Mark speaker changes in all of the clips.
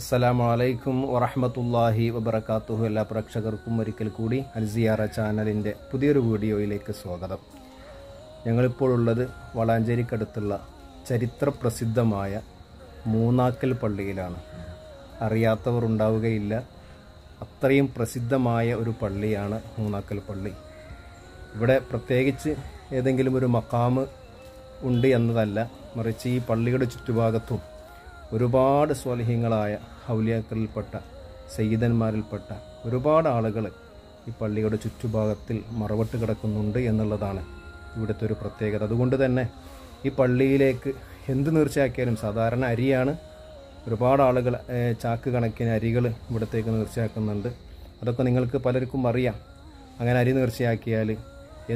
Speaker 1: അസ്സലാമലൈക്കും വറഹമത്തല്ലാഹി വബർക്കാത്തു എല്ലാ പ്രേക്ഷകർക്കും ഒരിക്കൽ കൂടി അൽസിയാറ ചാനലിൻ്റെ പുതിയൊരു വീഡിയോയിലേക്ക് സ്വാഗതം ഞങ്ങളിപ്പോഴുള്ളത് ഉള്ളത് വളാഞ്ചേരിക്കടുത്തുള്ള ചരിത്ര പ്രസിദ്ധമായ മൂന്നാക്കൽ പള്ളിയിലാണ് അറിയാത്തവർ ഉണ്ടാവുകയില്ല അത്രയും പ്രസിദ്ധമായ ഒരു പള്ളിയാണ് മൂന്നാക്കൽ പള്ളി ഇവിടെ പ്രത്യേകിച്ച് ഏതെങ്കിലും ഒരു മക്കാമ് ഉണ്ട് എന്നതല്ല മറിച്ച് ഈ പള്ളിയുടെ ചുറ്റുഭാഗത്തും ഒരുപാട് സ്വലഹ്യങ്ങളായ ഹൗലിയാക്കളിൽപ്പെട്ട സയ്യിദന്മാരിൽപ്പെട്ട ഒരുപാട് ആളുകൾ ഈ പള്ളിയുടെ ചുറ്റുഭാഗത്തിൽ മറവട്ട് കിടക്കുന്നുണ്ട് എന്നുള്ളതാണ് ഇവിടുത്തെ ഒരു പ്രത്യേകത അതുകൊണ്ട് തന്നെ ഈ പള്ളിയിലേക്ക് എന്ത് നീർച്ചയാക്കിയാലും സാധാരണ അരിയാണ് ഒരുപാട് ആളുകൾ ചാക്ക് കണക്കിന് അരികൾ ഇവിടത്തേക്ക് നീർച്ചയാക്കുന്നുണ്ട് അതൊക്കെ നിങ്ങൾക്ക് പലർക്കും അറിയാം അങ്ങനെ അരി നീർച്ചയാക്കിയാൽ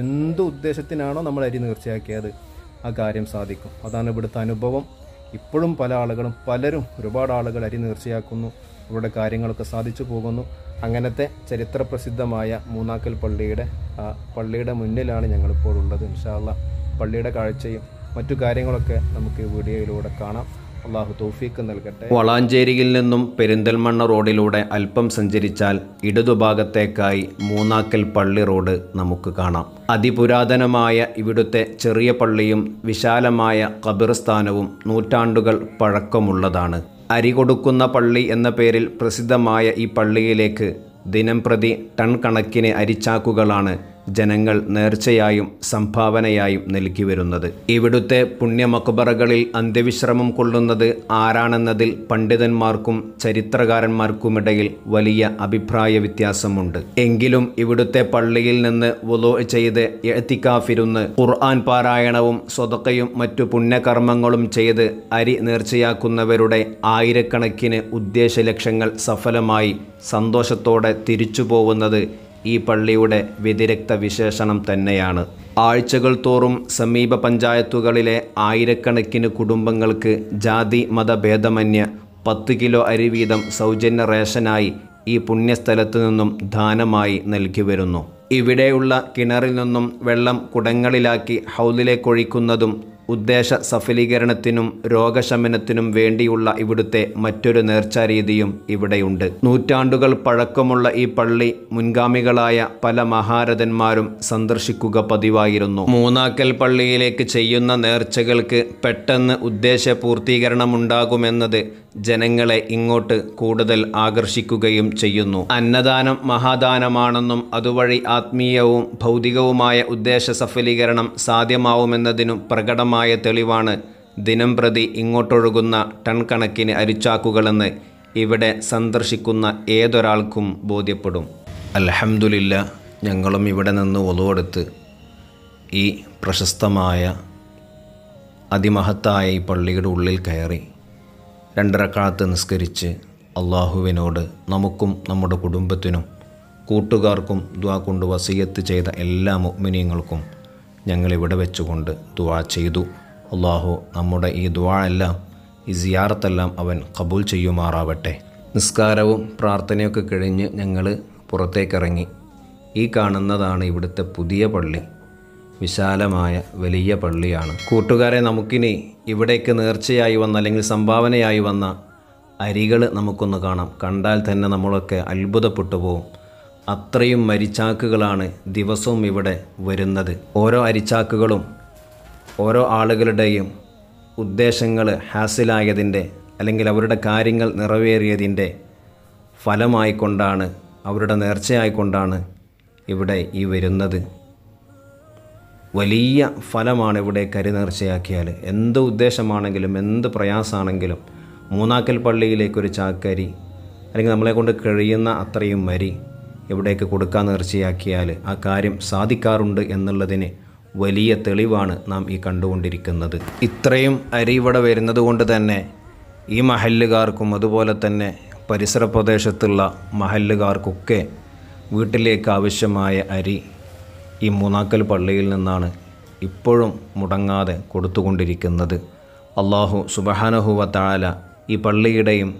Speaker 1: എന്ത് ഉദ്ദേശത്തിനാണോ നമ്മൾ അരി നീർച്ചയാക്കിയത് ആ കാര്യം സാധിക്കും അതാണ് ഇവിടുത്തെ അനുഭവം ഇപ്പോഴും പല ആളുകളും പലരും ഒരുപാട് ആളുകൾ അരി നേർച്ചയാക്കുന്നു അവരുടെ കാര്യങ്ങളൊക്കെ സാധിച്ചു പോകുന്നു അങ്ങനത്തെ ചരിത്ര പ്രസിദ്ധമായ മൂന്നാക്കൽ പള്ളിയുടെ പള്ളിയുടെ മുന്നിലാണ് ഞങ്ങളിപ്പോൾ ഉള്ളത് ഇൻഷാല്ല പള്ളിയുടെ കാഴ്ചയും മറ്റു കാര്യങ്ങളൊക്കെ നമുക്ക് ഈ വീഡിയോയിലൂടെ കാണാം അള്ളാഹു തൗഫീഖ് നൽകട്ടെ വളാഞ്ചേരിയിൽ നിന്നും പെരിന്തൽമണ്ണ റോഡിലൂടെ അല്പം സഞ്ചരിച്ചാൽ ഇടതുഭാഗത്തേക്കായി മൂന്നാക്കൽ പള്ളി റോഡ് നമുക്ക് കാണാം അതിപുരാതനമായ ഇവിടുത്തെ ചെറിയ പള്ളിയും വിശാലമായ കബിർസ്ഥാനവും നൂറ്റാണ്ടുകൾ പഴക്കമുള്ളതാണ് അരി കൊടുക്കുന്ന പള്ളി എന്ന പേരിൽ പ്രസിദ്ധമായ ഈ പള്ളിയിലേക്ക് ദിനംപ്രതി ടൺ കണക്കിന് അരിച്ചാക്കുകളാണ് ജനങ്ങൾ നേർച്ചയായും സംഭാവനയായും നൽകി വരുന്നത് ഇവിടുത്തെ പുണ്യമക്ബറകളിൽ അന്ത്യവിശ്രമം കൊള്ളുന്നത് ആരാണെന്നതിൽ പണ്ഡിതന്മാർക്കും ചരിത്രകാരന്മാർക്കുമിടയിൽ വലിയ അഭിപ്രായ വ്യത്യാസമുണ്ട് എങ്കിലും ഇവിടുത്തെ പള്ളിയിൽ നിന്ന് വുലോ ചെയ്ത് എത്തിക്കാഫിരുന്ന് ഖുർആൻ പാരായണവും സ്വതക്കയും മറ്റു പുണ്യകർമ്മങ്ങളും ചെയ്ത് അരി നേർച്ചയാക്കുന്നവരുടെ ആയിരക്കണക്കിന് ഉദ്ദേശലക്ഷ്യങ്ങൾ സഫലമായി സന്തോഷത്തോടെ തിരിച്ചു പോകുന്നത് ഈ പള്ളിയുടെ വ്യതിരക്ത വിശേഷണം തന്നെയാണ് ആഴ്ചകൾ തോറും സമീപ പഞ്ചായത്തുകളിലെ ആയിരക്കണക്കിന് കുടുംബങ്ങൾക്ക് ജാതി മതഭേദമന്യ പത്ത് കിലോ അരി വീതം സൗജന്യ റേഷനായി ഈ പുണ്യസ്ഥലത്തു നിന്നും ദാനമായി നൽകി വരുന്നു ഇവിടെയുള്ള കിണറിൽ നിന്നും വെള്ളം കുടങ്ങളിലാക്കി ഹൗലിലേക്കൊഴിക്കുന്നതും ഉദ്ദേശ സഫലീകരണത്തിനും രോഗശമനത്തിനും വേണ്ടിയുള്ള ഇവിടുത്തെ മറ്റൊരു നേർച്ചാരീതിയും ഇവിടെയുണ്ട് നൂറ്റാണ്ടുകൾ പഴക്കമുള്ള ഈ പള്ളി മുൻഗാമികളായ പല മഹാരഥന്മാരും സന്ദർശിക്കുക പതിവായിരുന്നു മൂന്നാക്കൽ പള്ളിയിലേക്ക് ചെയ്യുന്ന നേർച്ചകൾക്ക് പെട്ടെന്ന് ഉദ്ദേശ പൂർത്തീകരണമുണ്ടാകുമെന്നത് ജനങ്ങളെ ഇങ്ങോട്ട് കൂടുതൽ ആകർഷിക്കുകയും ചെയ്യുന്നു അന്നദാനം മഹാദാനമാണെന്നും അതുവഴി ആത്മീയവും ഭൗതികവുമായ ഉദ്ദേശ സഫലീകരണം സാധ്യമാവുമെന്നതിനും പ്രകടമാണ് വ്യക്തമായ തെളിവാണ് ദിനം പ്രതി ഇങ്ങോട്ടൊഴുകുന്ന ടൺ കണക്കിന് അരിച്ചാക്കുകളെന്ന് ഇവിടെ സന്ദർശിക്കുന്ന ഏതൊരാൾക്കും ബോധ്യപ്പെടും അലഹമുല്ല ഞങ്ങളും ഇവിടെ നിന്ന് ഒതുവെടുത്ത് ഈ പ്രശസ്തമായ അതിമഹത്തായ ഈ പള്ളിയുടെ ഉള്ളിൽ കയറി രണ്ടരക്കാലത്ത് നിസ്കരിച്ച് അള്ളാഹുവിനോട് നമുക്കും നമ്മുടെ കുടുംബത്തിനും കൂട്ടുകാർക്കും ദ്വാ കൊണ്ട് വസീയത്ത് ചെയ്ത എല്ലാ മുഗ്മിനിയങ്ങൾക്കും ഞങ്ങളിവിടെ വെച്ചുകൊണ്ട് ദുവാ ചെയ്തു അള്ളാഹു നമ്മുടെ ഈ ദുവാ എല്ലാം ഈ സിയാറത്തെല്ലാം അവൻ കബൂൽ ചെയ്യുമാറാവട്ടെ നിസ്കാരവും പ്രാർത്ഥനയൊക്കെ കഴിഞ്ഞ് ഞങ്ങൾ പുറത്തേക്കിറങ്ങി ഈ കാണുന്നതാണ് ഇവിടുത്തെ പുതിയ പള്ളി വിശാലമായ വലിയ പള്ളിയാണ് കൂട്ടുകാരെ നമുക്കിനി ഇവിടേക്ക് നേർച്ചയായി വന്ന അല്ലെങ്കിൽ സംഭാവനയായി വന്ന അരികൾ നമുക്കൊന്ന് കാണാം കണ്ടാൽ തന്നെ നമ്മളൊക്കെ അത്ഭുതപ്പെട്ടു പോകും അത്രയും മരിച്ചാക്കുകളാണ് ദിവസവും ഇവിടെ വരുന്നത് ഓരോ അരിച്ചാക്കുകളും ഓരോ ആളുകളുടെയും ഉദ്ദേശങ്ങൾ ഹാസിലായതിൻ്റെ അല്ലെങ്കിൽ അവരുടെ കാര്യങ്ങൾ നിറവേറിയതിൻ്റെ ഫലമായിക്കൊണ്ടാണ് അവരുടെ നേർച്ചയായിക്കൊണ്ടാണ് ഇവിടെ ഈ വരുന്നത് വലിയ ഫലമാണ് ഇവിടെ നേർച്ചയാക്കിയാൽ എന്ത് ഉദ്ദേശമാണെങ്കിലും എന്ത് പ്രയാസമാണെങ്കിലും മൂന്നാക്കൽ പള്ളിയിലേക്കൊരു ചാക്കരി അല്ലെങ്കിൽ നമ്മളെ കൊണ്ട് കഴിയുന്ന അത്രയും മരി എവിടേക്ക് കൊടുക്കാൻ നേർച്ചയാക്കിയാൽ ആ കാര്യം സാധിക്കാറുണ്ട് എന്നുള്ളതിന് വലിയ തെളിവാണ് നാം ഈ കണ്ടുകൊണ്ടിരിക്കുന്നത് ഇത്രയും അരി ഇവിടെ വരുന്നത് കൊണ്ട് തന്നെ ഈ മഹല്ലുകാർക്കും അതുപോലെ തന്നെ പരിസര പ്രദേശത്തുള്ള മഹല്ലുകാർക്കൊക്കെ വീട്ടിലേക്ക് ആവശ്യമായ അരി ഈ മൂന്നാക്കൽ പള്ളിയിൽ നിന്നാണ് ഇപ്പോഴും മുടങ്ങാതെ കൊടുത്തുകൊണ്ടിരിക്കുന്നത് അള്ളാഹു സുബഹാനഹുവ താല ഈ പള്ളിയുടെയും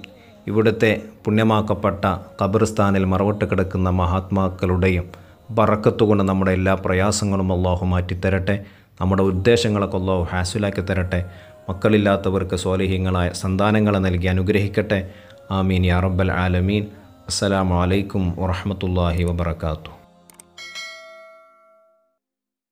Speaker 1: ഇവിടുത്തെ പുണ്യമാക്കപ്പെട്ട ഖബർസ്ഥാനിൽ മറവിട്ട് കിടക്കുന്ന മഹാത്മാക്കളുടെയും കൊണ്ട് നമ്മുടെ എല്ലാ പ്രയാസങ്ങളും അള്ളാഹു മാറ്റിത്തരട്ടെ നമ്മുടെ ഉദ്ദേശങ്ങളൊക്കെ അള്ളാഹു ഹാസുലാക്കി തരട്ടെ മക്കളില്ലാത്തവർക്ക് സ്വാലിഹ്യങ്ങളായ സന്താനങ്ങളെ നൽകി അനുഗ്രഹിക്കട്ടെ ആമീൻ യാ റബ്ബൽ ആലമീൻ അസ്സലാമലൈക്കും വറഹമത്തല്ലാഹി വബർക്കാത്തു